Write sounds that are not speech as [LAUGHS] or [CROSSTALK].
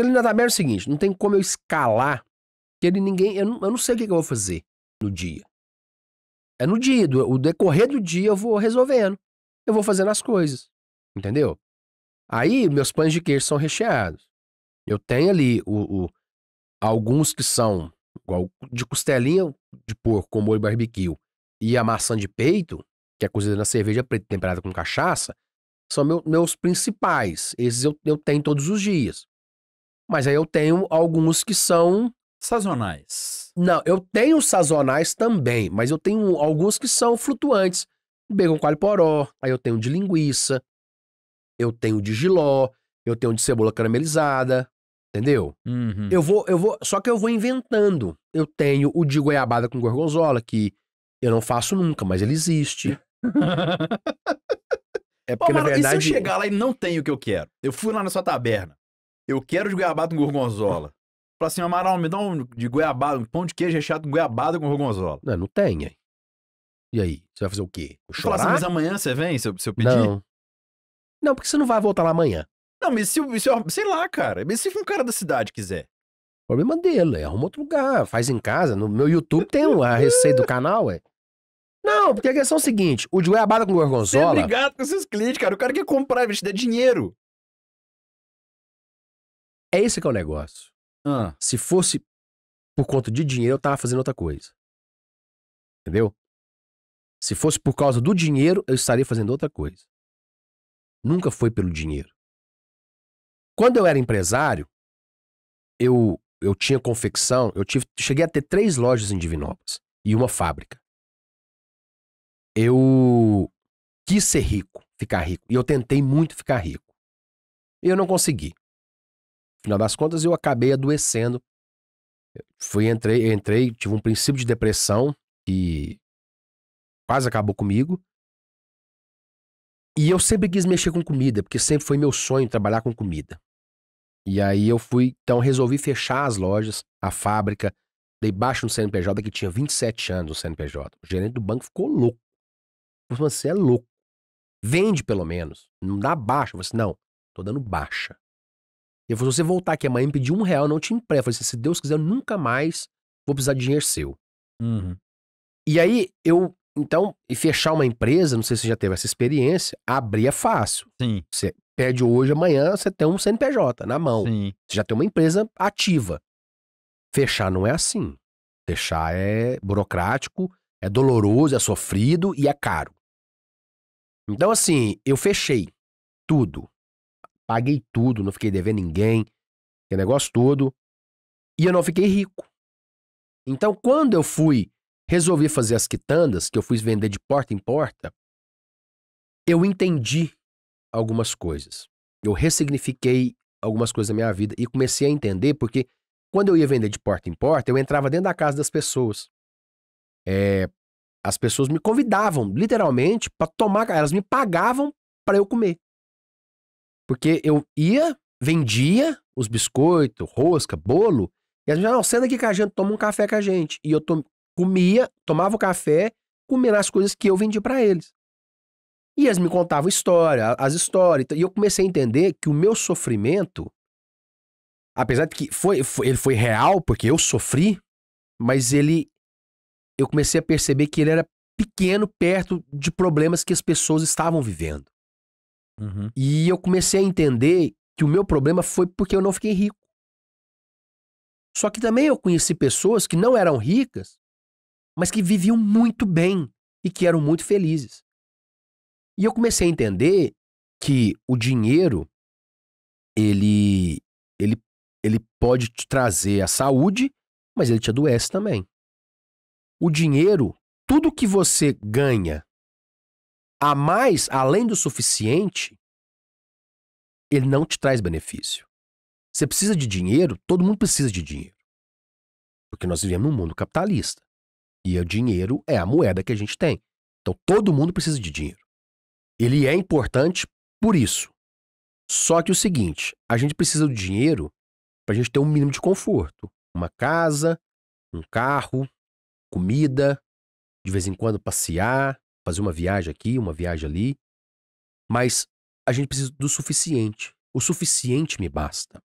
Porque ele nada merda é o seguinte, não tem como eu escalar que ele ninguém. Eu não, eu não sei o que, que eu vou fazer no dia. É no dia, do, o decorrer do dia eu vou resolvendo. Eu vou fazendo as coisas. Entendeu? Aí meus pães de queijo são recheados. Eu tenho ali o, o alguns que são igual, de costelinha de porco com molho barbecue e a maçã de peito, que é cozida na cerveja preta temperada com cachaça, são meu, meus principais. Esses eu, eu tenho todos os dias. Mas aí eu tenho alguns que são. Sazonais. Não, eu tenho sazonais também, mas eu tenho alguns que são flutuantes. Bacon alho poró, aí eu tenho de linguiça, eu tenho de giló, eu tenho de cebola caramelizada, entendeu? Uhum. Eu vou, eu vou, só que eu vou inventando. Eu tenho o de goiabada com gorgonzola que eu não faço nunca, mas ele existe. [LAUGHS] é porque Pô, na verdade. E se eu chegar lá e não tenho o que eu quero, eu fui lá na sua taberna. Eu quero de goiabada com gorgonzola. Fala assim, Amaral, me dá um de goiabada, um pão de queijo recheado com goiabada com gorgonzola. Não, não tem, aí. E aí? Você vai fazer o quê? Assim, Chorar? Fala assim, mas amanhã você vem, se eu, se eu pedir? Não. Não, porque você não vai voltar lá amanhã. Não, mas se, se sei lá, cara. Mas se um cara da cidade quiser. Problema dele, é. arruma outro lugar, faz em casa. No meu YouTube tem a receita do canal, ué. Não, porque a questão é o seguinte: o de goiabada com gorgonzola. É obrigado com seus clientes, cara. O cara quer comprar, investir, é dinheiro. É esse que é o negócio. Ah. Se fosse por conta de dinheiro, eu tava fazendo outra coisa. Entendeu? Se fosse por causa do dinheiro, eu estaria fazendo outra coisa. Nunca foi pelo dinheiro. Quando eu era empresário, eu, eu tinha confecção, eu tive, cheguei a ter três lojas em Divinópolis e uma fábrica. Eu quis ser rico, ficar rico, e eu tentei muito ficar rico. E eu não consegui final das contas, eu acabei adoecendo. Fui, entrei, entrei, tive um princípio de depressão que quase acabou comigo. E eu sempre quis mexer com comida, porque sempre foi meu sonho trabalhar com comida. E aí eu fui, então resolvi fechar as lojas, a fábrica, dei baixo no CNPJ, que tinha 27 anos no CNPJ. O gerente do banco ficou louco. Falou, você é louco. Vende pelo menos. Não dá baixa. Eu assim, não, tô dando baixa. Ele falou: se você voltar aqui amanhã e pedir um real, eu não te empresto. Eu falei assim, se Deus quiser, eu nunca mais vou precisar de dinheiro seu. Uhum. E aí, eu. Então, e fechar uma empresa, não sei se você já teve essa experiência, abrir é fácil. Sim. Você pede hoje, amanhã você tem um CNPJ na mão. Sim. Você já tem uma empresa ativa. Fechar não é assim. Fechar é burocrático, é doloroso, é sofrido e é caro. Então, assim, eu fechei tudo. Paguei tudo, não fiquei devendo ninguém, que negócio todo. E eu não fiquei rico. Então, quando eu fui, resolvi fazer as quitandas, que eu fui vender de porta em porta, eu entendi algumas coisas. Eu ressignifiquei algumas coisas da minha vida e comecei a entender porque quando eu ia vender de porta em porta, eu entrava dentro da casa das pessoas. É, as pessoas me convidavam, literalmente, para tomar, elas me pagavam para eu comer. Porque eu ia, vendia os biscoitos, rosca, bolo, e as gente, não, senta aqui com a gente, toma um café com a gente. E eu to comia, tomava o café, comia as coisas que eu vendia para eles. E eles me contavam história, as histórias. E eu comecei a entender que o meu sofrimento, apesar de que foi, foi, ele foi real, porque eu sofri, mas ele. Eu comecei a perceber que ele era pequeno perto de problemas que as pessoas estavam vivendo. Uhum. E eu comecei a entender que o meu problema foi porque eu não fiquei rico. Só que também eu conheci pessoas que não eram ricas, mas que viviam muito bem e que eram muito felizes. E eu comecei a entender que o dinheiro ele ele ele pode te trazer a saúde, mas ele te adoece também. O dinheiro, tudo que você ganha a mais, além do suficiente, ele não te traz benefício. Você precisa de dinheiro, todo mundo precisa de dinheiro. Porque nós vivemos num mundo capitalista. E o dinheiro é a moeda que a gente tem. Então todo mundo precisa de dinheiro. Ele é importante por isso. Só que o seguinte, a gente precisa do dinheiro para a gente ter um mínimo de conforto. Uma casa, um carro, comida, de vez em quando passear, fazer uma viagem aqui, uma viagem ali, mas a gente precisa do suficiente. O suficiente me basta.